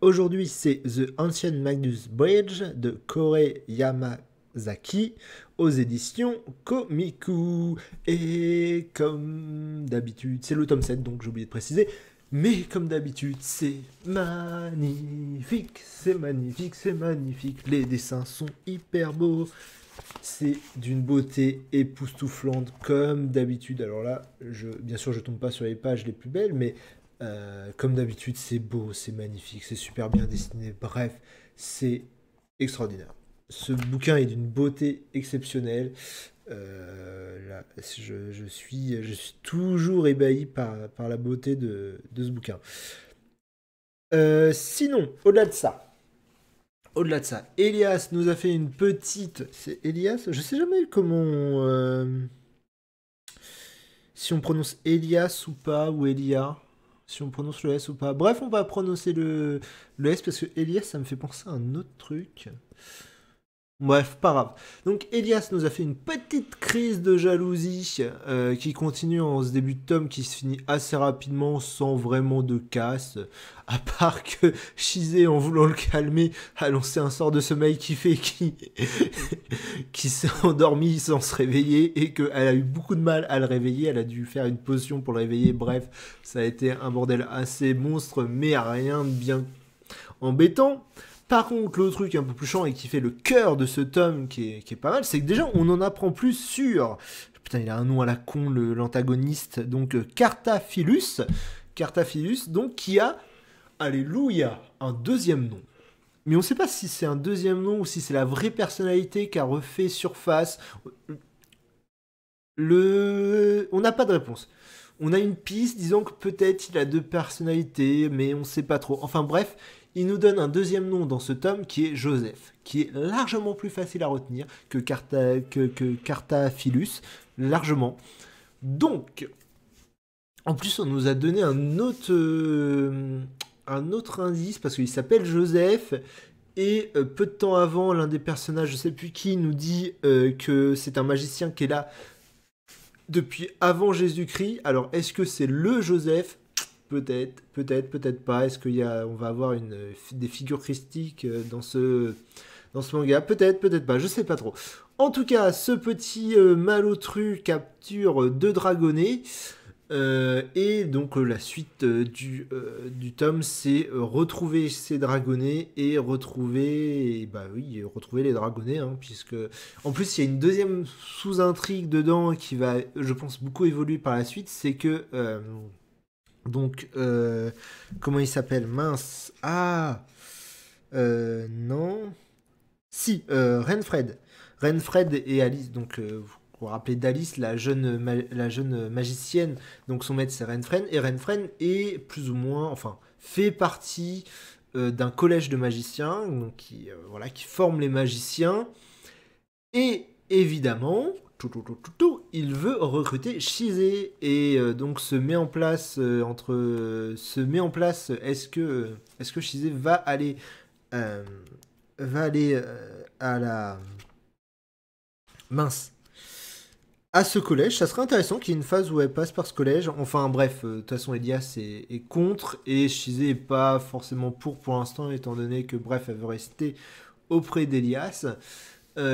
Aujourd'hui, c'est The Ancient Magnus Bridge de Kore Yamazaki aux éditions Komiku. Et comme d'habitude, c'est le tome 7, donc j'ai oublié de préciser. Mais comme d'habitude, c'est magnifique, c'est magnifique, c'est magnifique. Les dessins sont hyper beaux. C'est d'une beauté époustouflante comme d'habitude. Alors là, bien sûr, je tombe pas sur les pages les plus belles, mais euh, comme d'habitude, c'est beau, c'est magnifique, c'est super bien dessiné. Bref, c'est extraordinaire. Ce bouquin est d'une beauté exceptionnelle. Euh, là, je, suis, je suis toujours ébahi par, par la beauté de, de ce bouquin. Euh, sinon, au-delà de ça, au-delà de ça, Elias nous a fait une petite. C'est Elias Je sais jamais comment. si on prononce Elias ou pas, ou Elia si on prononce le S ou pas. Bref, on va prononcer le, le S parce que Elias, ça me fait penser à un autre truc. Bref, pas grave. Donc Elias nous a fait une petite crise de jalousie euh, qui continue en ce début de tome qui se finit assez rapidement sans vraiment de casse. À part que Shizé, en voulant le calmer, a lancé un sort de sommeil qui fait qui, s'est endormi sans se réveiller et qu'elle a eu beaucoup de mal à le réveiller. Elle a dû faire une potion pour le réveiller. Bref, ça a été un bordel assez monstre mais rien de bien embêtant. Par contre, le truc un peu plus chiant et qui fait le cœur de ce tome qui est, pas mal, c'est que déjà on en apprend plus sur. Putain, il a un nom à la con, l'antagoniste. Donc, euh, Cartaphilus. Cartaphilus, donc, qui a. Alléluia Un deuxième nom. Mais on ne sait pas si c'est un deuxième nom ou si c'est la vraie personnalité qui a refait surface. Le... On n'a pas de réponse. On a une piste disant que peut-être il a deux personnalités, mais on ne sait pas trop. Enfin bref, il nous donne un deuxième nom dans ce tome qui est Joseph, qui est largement plus facile à retenir que, Cartaphilus, largement. Donc, en plus, on nous a donné un autre, euh, indice parce qu'il s'appelle Joseph. Et euh, peu de temps avant, l'un des personnages, je ne sais plus qui, nous dit euh, que c'est un magicien qui est là depuis avant Jésus-Christ. Alors, est-ce que c'est le Joseph Peut-être, peut-être, peut-être pas. Est-ce qu'il on va avoir une, euh, des figures christiques euh, dans ce, dans ce manga Peut-être, peut-être pas. Je sais pas trop. En tout cas, ce petit euh, malotru capture deux dragonnets. et donc la suite du, du, tome, c'est retrouver ces dragonnets et retrouver, bah oui, retrouver les dragonnets, hein, puisque en plus il y a une deuxième sous-intrigue dedans qui va, je pense, beaucoup évoluer par la suite, c'est que donc, euh, comment il s'appelle Mince. Ah euh, Non. Si, euh, Renfred. Renfred et Alice, donc vous vous rappelez d'Alice, la jeune, la jeune magicienne, donc son maître c'est Renfred et Renfred est plus ou moins, enfin, fait partie d'un collège de magiciens, donc qui, voilà, qui forme les magiciens, et évidemment, Tout, tout, il veut recruter Shizé et euh, donc se met en place euh, entre se met en place est-ce que est-ce que Shizé va aller euh, va aller à la mince à ce collège, ça serait intéressant qu'il y ait une phase où elle passe par ce collège. Enfin bref, de toute façon Elias est, contre et Shizé est pas forcément pour pour l'instant étant donné que bref elle veut rester auprès d'Elias. Sachant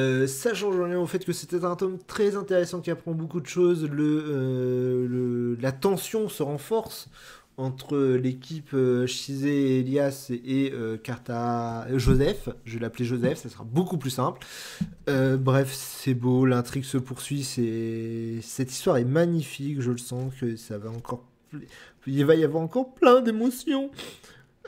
euh, ça au fait que c'était un tome très intéressant qui apprend beaucoup de choses. Euh, la tension se renforce entre l'équipe Chizé, euh, Elias et Carta Joseph. Je vais l'appeler Joseph, ça sera beaucoup plus simple. bref, c'est beau, l'intrigue se poursuit. Cette histoire est magnifique, je le sens que ça va encore. Il va y avoir encore plein d'émotions.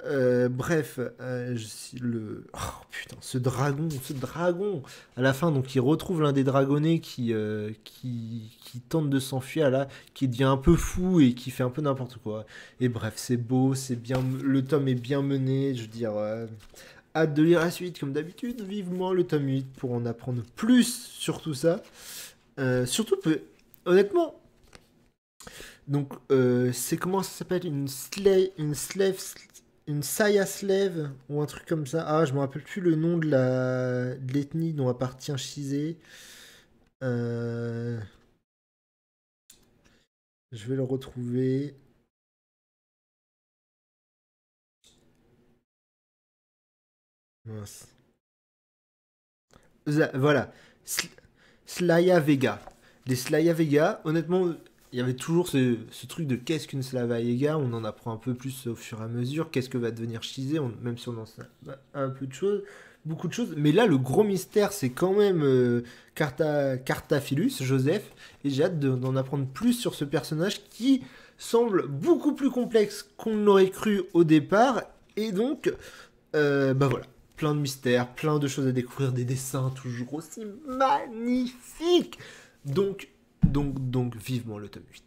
Euh, bref, euh, le oh, putain, ce dragon, ce dragon. À la fin, donc, il retrouve l'un des dragonnés euh, qui, qui, tente de s'enfuir là, qui devient un peu fou et qui fait un peu n'importe quoi. Et bref, c'est beau, c'est bien, le tome est bien mené. Je veux dire, hâte de lire la suite comme d'habitude. vive moi le tome 8 pour en apprendre plus sur tout ça. surtout, honnêtement, donc, c'est comment ça s'appelle une slave, slave une Saya Slave ou un truc comme ça. Ah, je me rappelle plus le nom de la de l'ethnie dont appartient Shizé. Euh, je vais le retrouver. Voilà. Slaya Vega. Les Slaya Vega, honnêtement, il y avait toujours ce, truc de qu'est-ce qu'une Slava on en apprend un peu plus au fur et à mesure, qu'est-ce que va devenir Shizé, même si on en sait un peu de choses, beaucoup de choses. Mais là, le gros mystère, c'est quand même euh, Cartaphilus, Joseph, et j'ai hâte d'en apprendre plus sur ce personnage qui semble beaucoup plus complexe qu'on l'aurait cru au départ, et donc, ben bah voilà, plein de mystères, plein de choses à découvrir, des dessins toujours aussi magnifiques. Donc, donc, donc vivement le tome 8.